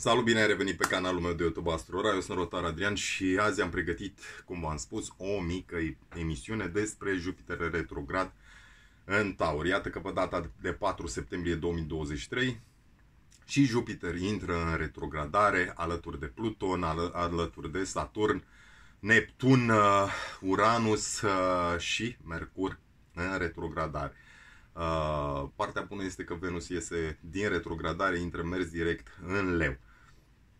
Salut, bine ai revenit pe canalul meu de YouTube Astrora, eu sunt Rotar Adrian și azi am pregătit, cum v-am spus, o mică emisiune despre Jupiter retrograd în Taur. Iată că pe data de 4 septembrie 2023 și Jupiter intră în retrogradare alături de Pluton, al alături de Saturn, Neptun, uh, Uranus uh, și Mercur în retrogradare. Uh, partea bună este că Venus iese din retrogradare, intră mers direct în leu.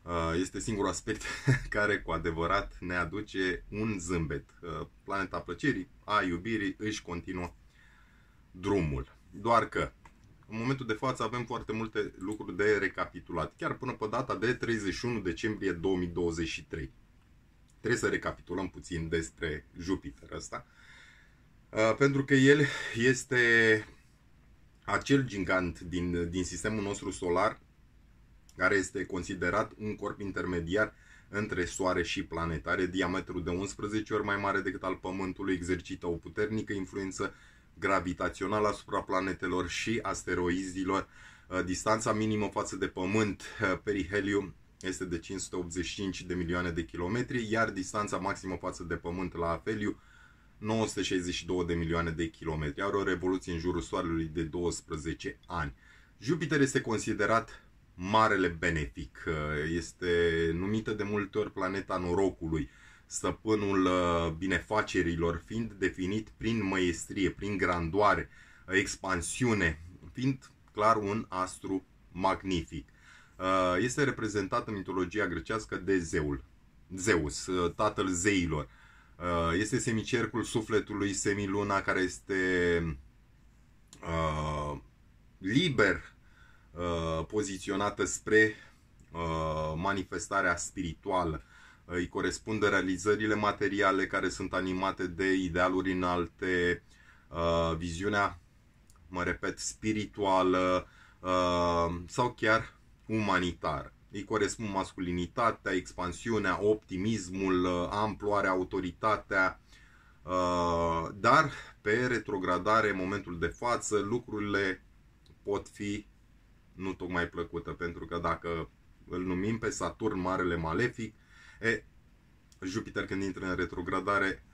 Uh, este singurul aspect care cu adevărat ne aduce un zâmbet. Uh, planeta plăcerii, a iubirii își continuă drumul. Doar că în momentul de față avem foarte multe lucruri de recapitulat, chiar până pe data de 31 decembrie 2023. Trebuie să recapitulăm puțin despre Jupiter ăsta, uh, pentru că el este acel gigant din, din sistemul nostru solar care este considerat un corp intermediar între Soare și planetă. Are diametru de 11 ori mai mare decât al Pământului, exercită o puternică influență gravitațională asupra planetelor și asteroizilor. Uh, distanța minimă față de Pământ, uh, perihelium, este de 585 de milioane de kilometri, iar distanța maximă față de Pământ la afeliu 962 de milioane de kilometri. Are o revoluție în jurul Soarelui de 12 ani. Jupiter este considerat marele benefic. Este numită de multe ori planeta norocului, stăpânul uh, binefacerilor, fiind definit prin măiestrie, prin grandoare, expansiune, fiind clar un astru magnific. Uh, este reprezentat în mitologia grecească de zeul, Zeus, uh, tatăl zeilor. Este semicercul sufletului, semiluna, care este liber Uh, poziționată spre uh, manifestarea spirituală. Îi corespund realizările materiale care sunt animate de idealuri înalte, uh, viziunea, mă repet, spirituală sau chiar umanitară. Îi corespund masculinitatea, expansiunea, optimismul, amploarea, autoritatea, dar pe retrogradare, în momentul de față, lucrurile pot fi nu tocmai plăcută, pentru că dacă îl numim pe Saturn Marele Malefic, e, Jupiter când intră în retrogradare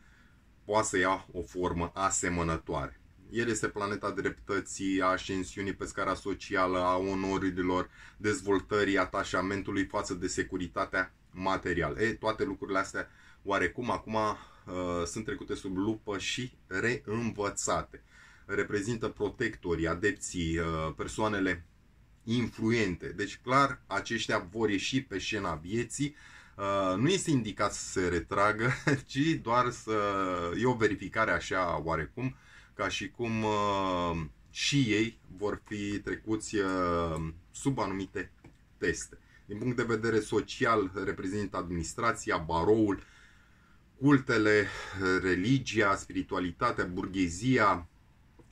poate să ia o formă asemănătoare. El este planeta dreptății, a ascensiunii pe scara socială, a onorilor, dezvoltării, atașamentului față de securitatea materială. E, toate lucrurile astea oarecum acum uh, sunt trecute sub lupă și reînvățate. Reprezintă protectorii, adepții, uh, persoanele influente. Deci, clar, aceștia vor ieși pe scena vieții. Uh, nu este indicat să se retragă, ci doar să... e o verificare așa oarecum, ca și cum uh, și ei vor fi trecuți uh, sub anumite teste. Din punct de vedere social, reprezintă administrația, baroul, cultele, religia, spiritualitatea, burghezia,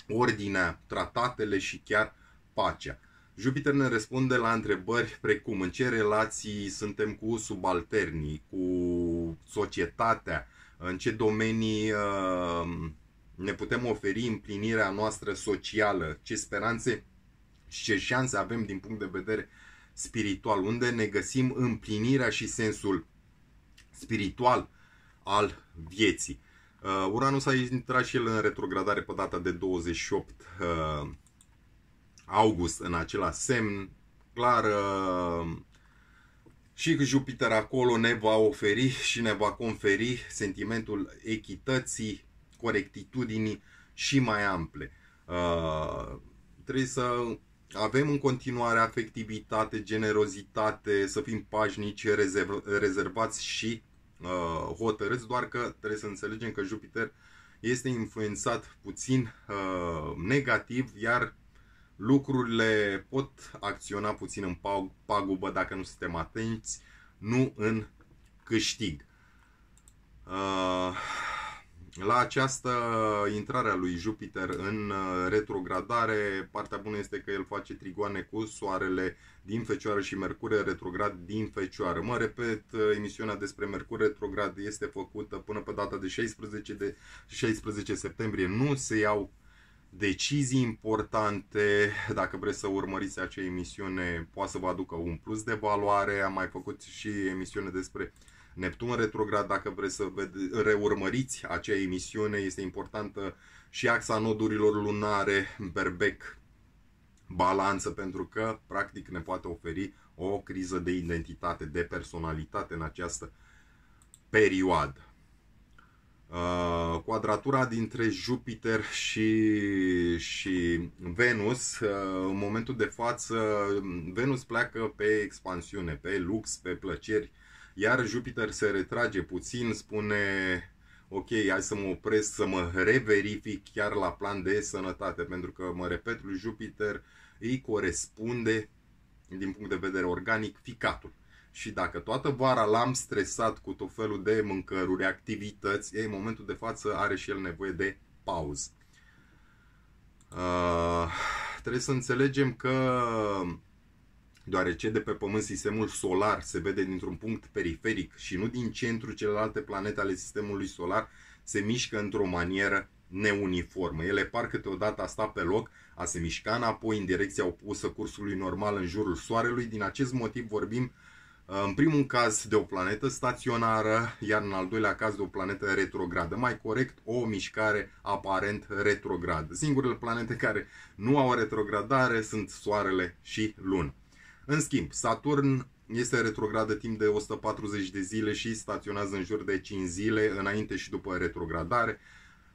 ordinea, tratatele și chiar pacea. Jupiter ne răspunde la întrebări precum în ce relații suntem cu subalternii, cu societatea, în ce domenii uh, ne putem oferi împlinirea noastră socială, ce speranțe și ce șanse avem din punct de vedere spiritual, unde ne găsim împlinirea și sensul spiritual al vieții. Uh, Uranus a intrat și el în retrogradare pe data de 28 August în același semn, clar uh, și Jupiter acolo ne va oferi și ne va conferi sentimentul echității, corectitudinii și mai ample. Uh, trebuie să avem în continuare afectivitate, generozitate, să fim pașnici, rezervați și uh, hotărâți, doar că trebuie să înțelegem că Jupiter este influențat puțin negativ, iar lucrurile pot acționa puțin în pagubă dacă nu suntem atenți, nu în câștig. Uh, la această intrare a lui Jupiter în uh, retrogradare, partea bună este că el face trigoane cu Soarele din Fecioară și Mercure retrograd din Fecioară. Mă repet, uh, emisiunea despre Mercur retrograd este făcută până pe data de 16, de 16 septembrie. Nu se iau decizii importante. Dacă vreți să urmăriți acea emisiune, poate să vă aducă un plus de valoare. Am mai făcut și emisiune despre Neptun retrograd, dacă vreți să vede- reurmăriți acea emisiune, este importantă și axa nodurilor lunare, berbec, balanță, pentru că practic ne poate oferi o criză de identitate, de personalitate în această perioadă. Uh, quadratura dintre Jupiter și, și Venus, uh, în momentul de față, Venus pleacă pe expansiune, pe lux, pe plăceri, iar Jupiter se retrage puțin, spune ok, hai să mă opresc, să mă reverific chiar la plan de sănătate, pentru că, mă repet, lui Jupiter îi corespunde, din punct de vedere organic, ficatul. Și dacă toată vara l-am stresat cu tot felul de mâncăruri, activități, ei, în momentul de față are și el nevoie de pauză. Uh, trebuie să înțelegem că deoarece de pe Pământ sistemul solar se vede dintr-un punct periferic și nu din centru celelalte planete ale sistemului solar, se mișcă într-o manieră neuniformă. Ele par câteodată a sta pe loc, a se mișca înapoi în direcția opusă cursului normal în jurul Soarelui. Din acest motiv vorbim uh, în primul caz de o planetă staționară, iar în al doilea caz de o planetă retrogradă. Mai corect, o mișcare aparent retrogradă. Singurele planete care nu au retrogradare sunt Soarele și Luna. În schimb, Saturn este retrogradă timp de 140 de zile și staționează în jur de 5 zile înainte și după retrogradare.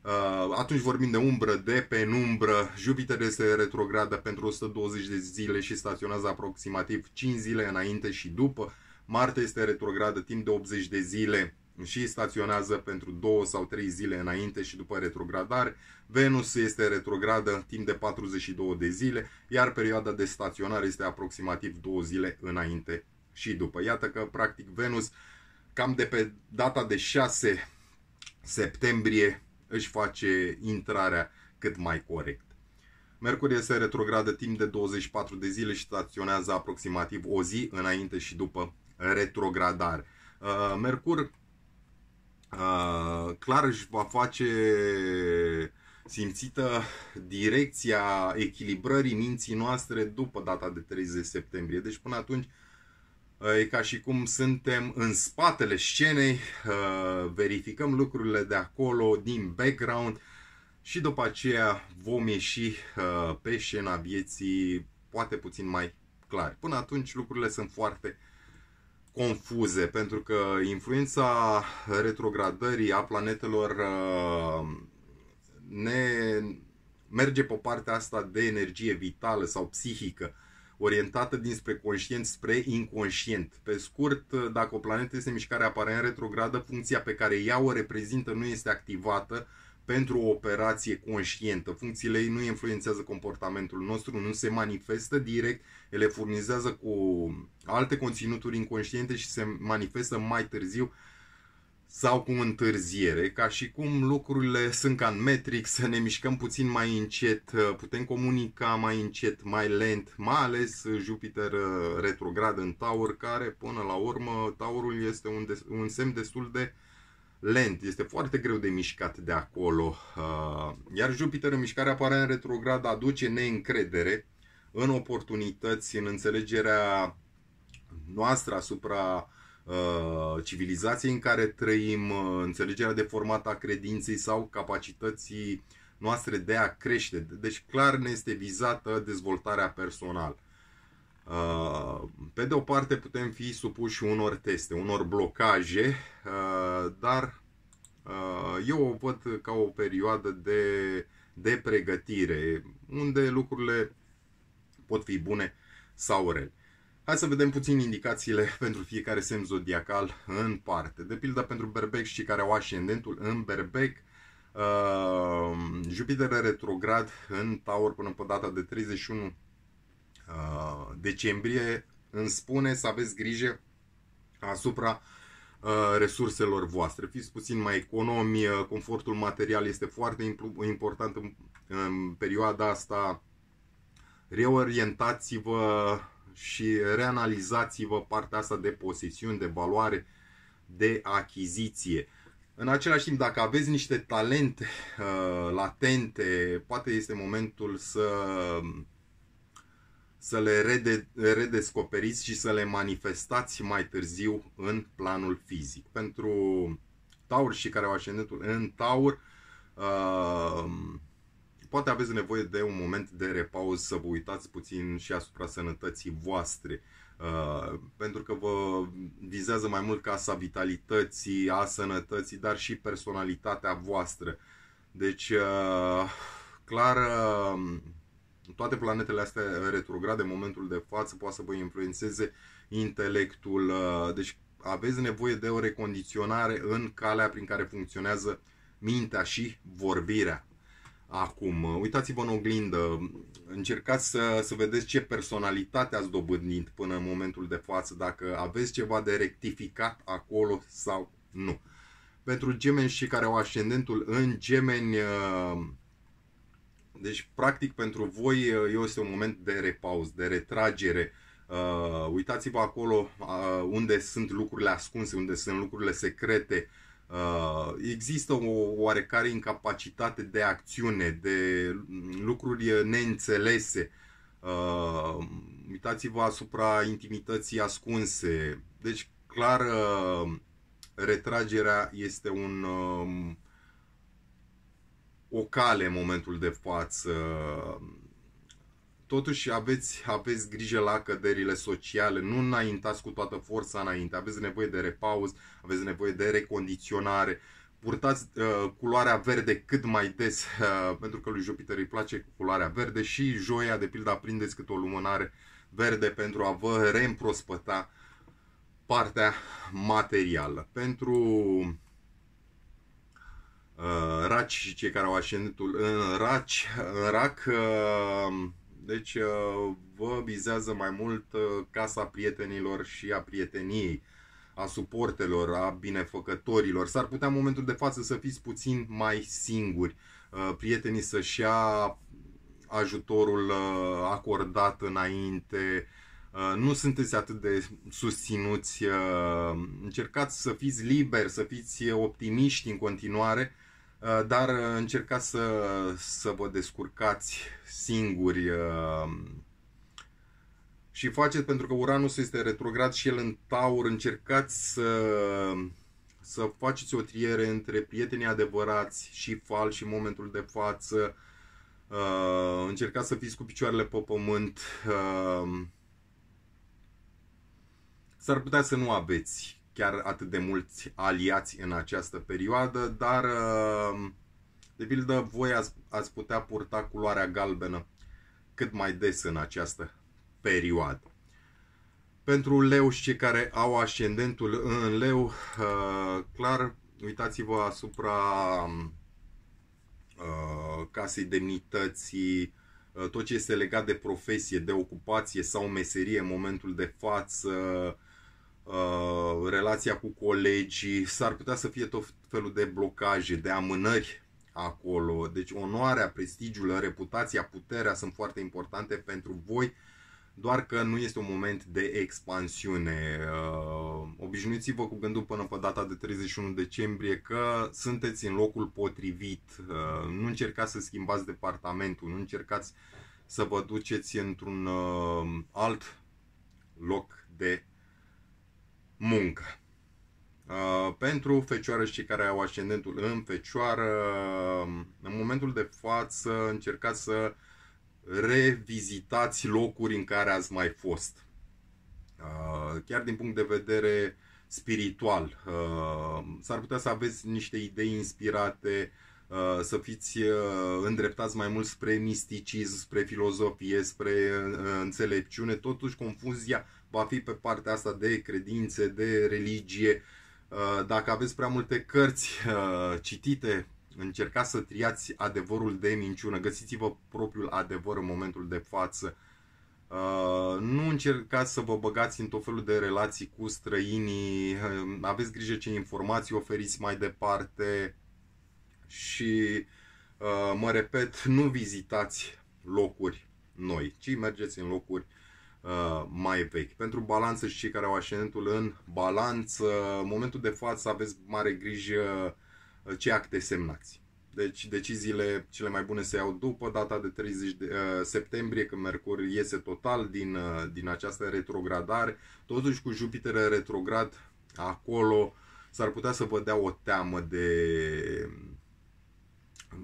Uh, atunci vorbim de umbră, de penumbră. Jupiter este retrogradă pentru 120 de zile și staționează aproximativ 5 zile înainte și după. Marte este retrogradă timp de 80 de zile și staționează pentru 2 sau 3 zile înainte și după retrogradare. Venus este retrogradă timp de 42 de zile, iar perioada de staționare este aproximativ 2 zile înainte și după. Iată că, practic, Venus, cam de pe data de 6 septembrie, își face intrarea cât mai corect. Mercur este retrogradă timp de 24 de zile și staționează aproximativ o zi înainte și după retrogradare. Uh, Mercur uh, clar își va face simțită direcția echilibrării minții noastre după data de 30 septembrie. Deci până atunci Uh, e ca și cum suntem în spatele scenei, uh, verificăm lucrurile de acolo, din background și după aceea vom ieși uh, pe scena vieții poate puțin mai clare. Până atunci lucrurile sunt foarte confuze pentru că influența retrogradării a planetelor ne merge pe partea asta de energie vitală sau psihică orientată dinspre conștient spre inconștient. Pe scurt, dacă o planetă este în mișcare aparent retrogradă, funcția pe care ea o reprezintă nu este activată pentru o operație conștientă. Funcțiile ei nu influențează comportamentul nostru, nu se manifestă direct, ele furnizează cu alte conținuturi inconștiente și se manifestă mai târziu sau cu întârziere, ca și cum lucrurile sunt ca în metric, să ne mișcăm puțin mai încet, putem comunica mai încet, mai lent, mai ales Jupiter uh, retrograd în Taur, care până la urmă Taurul este un, des, un semn destul de lent, este foarte greu de mișcat de acolo, uh, iar Jupiter în mișcare apare în retrograd aduce neîncredere în oportunități, în înțelegerea noastră asupra Uh, civilizației în care trăim, uh, înțelegerea deformată a credinței sau capacității noastre de a crește. Deci clar ne este vizată dezvoltarea personală. Uh, pe de o parte putem fi supuși unor teste, unor blocaje, dar eu o văd ca o perioadă de, de pregătire, unde lucrurile pot fi bune sau rele. Hai să vedem puțin indicațiile pentru fiecare semn zodiacal în parte. De pildă pentru berbec și care au ascendentul în berbec, uh, Jupiter retrograd în Taur până pe data de 31 uh, decembrie îmi spune să aveți grijă asupra uh, resurselor voastre. Fiți puțin mai economi, uh, confortul material este foarte important în, în perioada asta. Reorientați-vă și reanalizați-vă partea asta de posesiuni, de valoare, de achiziție. În același timp, dacă aveți niște talente uh, latente, poate este momentul să, să le rede, redescoperiți și să le manifestați mai târziu în planul fizic. Pentru taur și care au ascendentul în taur, uh, poate aveți nevoie de un moment de repaus să vă uitați puțin și asupra sănătății voastre. Uh, pentru că vă vizează mai mult casa vitalității, a sănătății, dar și personalitatea voastră. Deci, uh, clar, uh, toate planetele astea retrograde în momentul de față poate să vă influențeze intelectul. Uh, deci aveți nevoie de o recondiționare în calea prin care funcționează mintea și vorbirea acum. Uh, uitați-vă în oglindă, încercați să, să vedeți ce personalitate ați dobândit până în momentul de față, dacă aveți ceva de rectificat acolo sau nu. Pentru gemeni și care au ascendentul în gemeni, uh, deci practic pentru voi uh, este un moment de repaus, de retragere. Uitați-vă acolo unde sunt lucrurile ascunse, unde sunt lucrurile secrete, Uh, există o oarecare incapacitate de acțiune, de lucruri neînțelese. Uh, uitați-vă asupra intimității ascunse. Deci, clar, uh, retragerea este un um, o cale în momentul de față totuși aveți, aveți grijă la căderile sociale, nu înaintați cu toată forța înainte, aveți nevoie de repaus, aveți nevoie de recondiționare, purtați uh, culoarea verde cât mai des, uh, pentru că lui Jupiter îi place culoarea verde și joia, de pildă, aprindeți câte o lumânare verde pentru a vă reîmprospăta partea materială. Pentru uh, raci și cei care au ascendentul în raci, în rac, uh, deci uh, vă vizează mai mult uh, casa prietenilor și a prieteniei, a suportelor, a binefăcătorilor. S-ar putea în momentul de față să fiți puțin mai singuri, uh, prietenii să-și ia ajutorul acordat înainte, nu sunteți atât de susținuți, încercați să fiți liberi, să fiți optimiști în continuare, Uh, dar uh, încercați să, să vă descurcați singuri uh, și faceți pentru că Uranus este retrograd și el în taur, încercați să, să faceți o triere între prietenii adevărați și fal și momentul de față, încercați să fiți cu picioarele pe pământ, s-ar putea să nu aveți chiar atât de mulți aliați în această perioadă, dar uh, de pildă voi ați, ați putea purta culoarea galbenă cât mai des în această perioadă. Pentru leu și cei care au ascendentul în leu, uh, clar, uitați-vă asupra uh, casei demnității, tot ce este legat de profesie, de ocupație sau meserie în momentul de față, Uh, relația cu colegii, s-ar putea să fie tot felul de blocaje, de amânări acolo. Deci onoarea, prestigiul, reputația, puterea sunt foarte importante pentru voi, doar că nu este un moment de expansiune. Uh, obișnuiți-vă cu gândul până pe data de 31 decembrie că sunteți în locul potrivit. Uh, nu încercați să schimbați departamentul, nu încercați să vă duceți într-un alt loc de muncă. Uh, pentru fecioară și cei care au ascendentul în fecioară, um, în momentul de față încercați să revizitați locuri în care ați mai fost. Uh, chiar din punct de vedere spiritual, uh, s-ar putea să aveți niște idei inspirate Uh, să fiți uh, îndreptați mai mult spre misticism, spre filozofie, spre uh, înțelepciune. Totuși, confuzia va fi pe partea asta de credințe, de religie. Dacă aveți prea multe cărți citite, încercați să triați adevărul de minciună. Găsiți-vă propriul adevăr în momentul de față. Uh, nu încercați să vă băgați în tot felul de relații cu străinii, aveți grijă ce informații oferiți mai departe, și uh, mă repet, nu vizitați locuri noi, ci mergeți în locuri uh, mai vechi. Pentru balanță și cei care au ascendentul în balanță, în momentul de față aveți mare grijă uh, ce acte semnați. Deci deciziile cele mai bune se iau după data de 30 de, uh, septembrie, când Mercur iese total din, uh, din această retrogradare. Totuși cu Jupiter retrograd acolo s-ar putea să vă dea o teamă de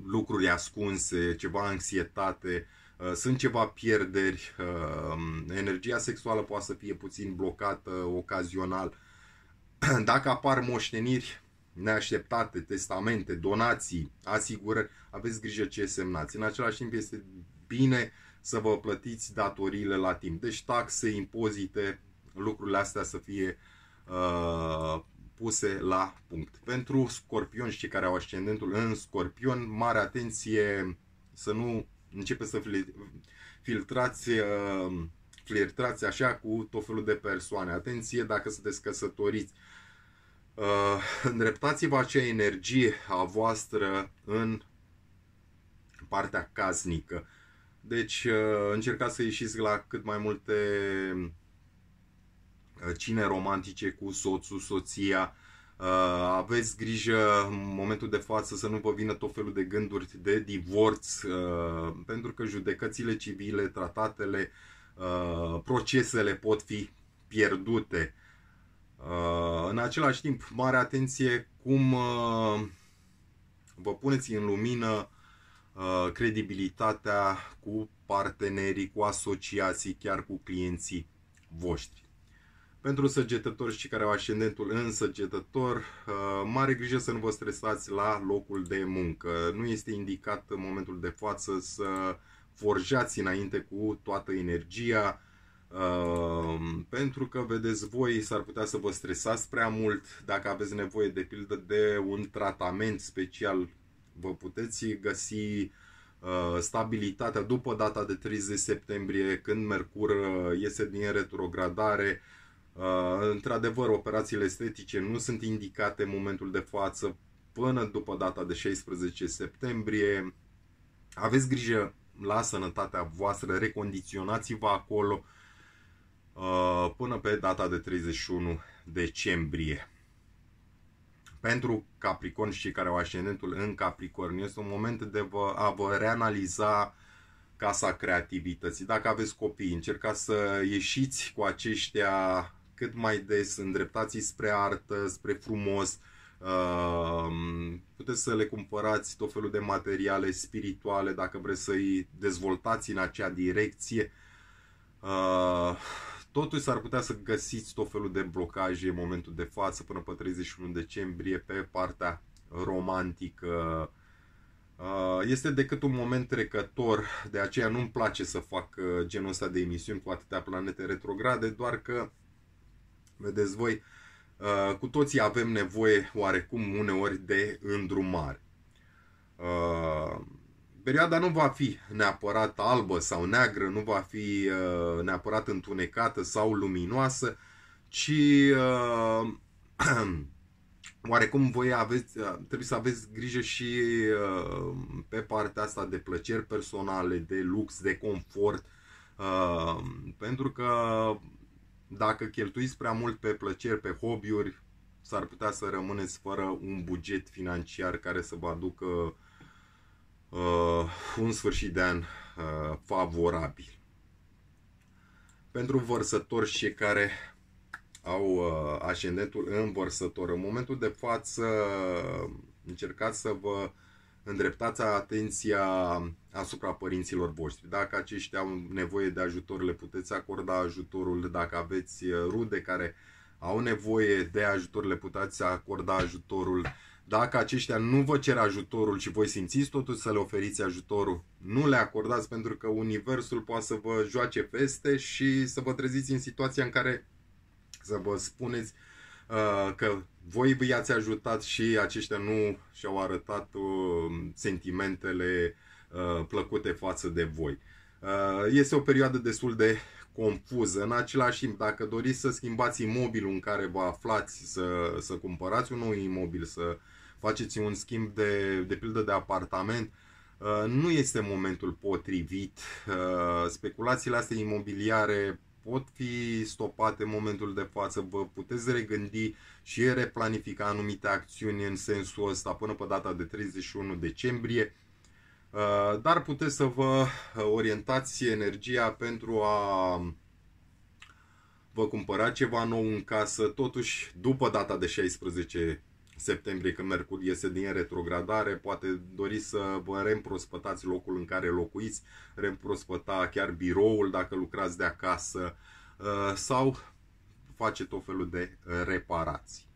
lucruri ascunse, ceva anxietate, uh, sunt ceva pierderi, uh, energia sexuală poate să fie puțin blocată ocazional. Dacă apar moșteniri neașteptate, testamente, donații, asigurări, aveți grijă ce semnați. În același timp este bine să vă plătiți datoriile la timp. Deci taxe, impozite, lucrurile astea să fie uh, puse la punct. Pentru scorpion și cei care au ascendentul în scorpion, mare atenție să nu începe să filtrați, uh, flirtați așa cu tot felul de persoane. Atenție dacă sunteți căsătoriți. Uh, îndreptați-vă acea energie a voastră în partea casnică. Deci uh, încercați să ieșiți la cât mai multe Eh, cine romantice cu soțul, soția, eh, aveți grijă în momentul de față să nu vă vină tot felul de gânduri de divorț, eh, pentru că judecățile civile, tratatele, procesele pot fi pierdute. În același timp, mare atenție cum vă puneți în lumină credibilitatea cu partenerii, cu asociații, chiar cu clienții voștri. Pentru săgetători și care au ascendentul în săgetător, uh, mare grijă să nu vă stresați la locul de muncă. Nu este indicat în momentul de față să forjați înainte cu toată energia, uh, pentru că, vedeți voi, s-ar putea să vă stresați prea mult. Dacă aveți nevoie, de pildă, de un tratament special, vă puteți găsi uh, stabilitatea după data de 30 septembrie, când Mercur iese din retrogradare, Uh, într-adevăr, operațiile estetice nu sunt indicate în momentul de față până după data de 16 septembrie. Aveți grijă la sănătatea voastră, recondiționați-vă acolo uh, până pe data de 31 decembrie. Pentru Capricorn și cei care au ascendentul în Capricorn, este un moment de vă, a vă reanaliza casa creativității. Dacă aveți copii, încercați să ieșiți cu aceștia cât mai des, îndreptați spre artă, spre frumos, ehm, puteți să le cumpărați tot felul de materiale spirituale dacă vreți să-i dezvoltați în acea direcție. Ehm, totuși s-ar putea să găsiți tot felul de blocaje în momentul de față până pe 31 decembrie pe partea romantică. Ehm, este decât un moment trecător, de aceea nu-mi place să fac eh, genul ăsta de emisiuni cu atâtea planete retrograde, doar că Vedeți voi, uh, cu toții avem nevoie oarecum uneori de îndrumare. Uh, perioada nu va fi neapărat albă sau neagră, nu va fi uh, neapărat întunecată sau luminoasă, ci oarecum voi aveți, trebuie să aveți grijă și pe partea asta de plăceri personale, de lux, de confort, pentru că dacă cheltuiți prea mult pe plăceri, pe hobby-uri, s-ar putea să rămâneți fără un buget financiar care să vă aducă uh, un sfârșit de an uh, favorabil. Pentru vărsători și care au uh, ascendentul în vărsător, în momentul de față uh, încercați să vă îndreptați atenția asupra părinților voștri. Dacă aceștia au nevoie de ajutor, le puteți acorda ajutorul. Dacă aveți uh, rude care au nevoie de ajutor, le puteți acorda ajutorul. Dacă aceștia nu vă cer ajutorul și voi simțiți totuși să le oferiți ajutorul, nu le acordați pentru că universul poate să vă joace feste și să vă treziți în situația în care să vă spuneți uh, Uh, că voi i-ați ajutat și aceștia nu și-au arătat uh, sentimentele uh, plăcute față de voi. Este o perioadă destul de confuză. În același timp, dacă doriți să schimbați imobilul în care vă aflați, să, să cumpărați un nou imobil, să faceți un schimb de, de pildă de apartament, nu este momentul potrivit. Speculațiile astea imobiliare pot fi stopate în momentul de față, vă puteți regândi și replanifica anumite acțiuni în sensul ăsta până pe data de 31 decembrie, uh, dar puteți să vă uh, orientați energia pentru a um, vă cumpăra ceva nou în casă, totuși după data de 16 septembrie, când Mercur iese din retrogradare, poate dori să vă reîmprospătați locul în care locuiți, reîmprospăta chiar biroul dacă lucrați de acasă uh, sau face tot felul de uh, reparații.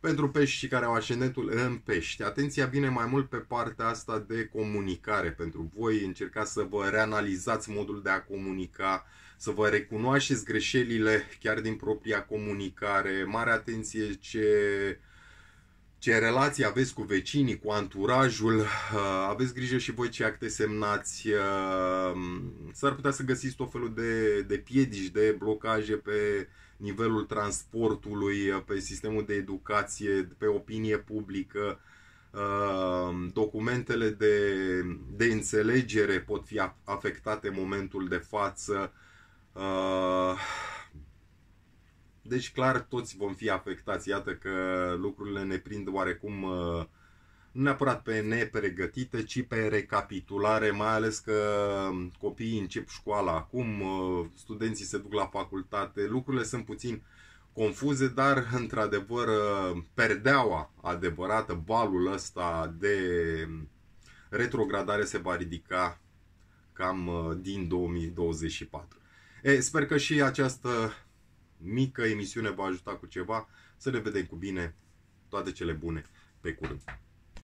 Pentru peștii care au ascendentul în pești, atenția vine mai mult pe partea asta de comunicare. Pentru voi încercați să vă reanalizați modul de a comunica, să vă recunoașteți greșelile chiar din propria comunicare. Mare atenție ce uh, ce relații aveți cu vecinii, cu anturajul, uh, aveți grijă și voi ce acte semnați, uh, s-ar putea să găsiți tot felul de, de piedici, de blocaje pe nivelul transportului, uh, pe sistemul de educație, pe opinie publică, documentele de, de înțelegere pot fi afectate în momentul de față, deci clar toți vom fi afectați. Iată că lucrurile ne prind oarecum uh, nu neapărat pe nepregătite, ci pe recapitulare, mai ales că um, copiii încep școala acum, uh, studenții se duc la facultate, lucrurile sunt puțin confuze, dar într-adevăr uh, perdeaua adevărată, balul ăsta de um, retrogradare se va ridica cam din 2024. E, sper că și această mică emisiune va ajuta cu ceva. Să ne vedem cu bine. Toate cele bune. Pe curând.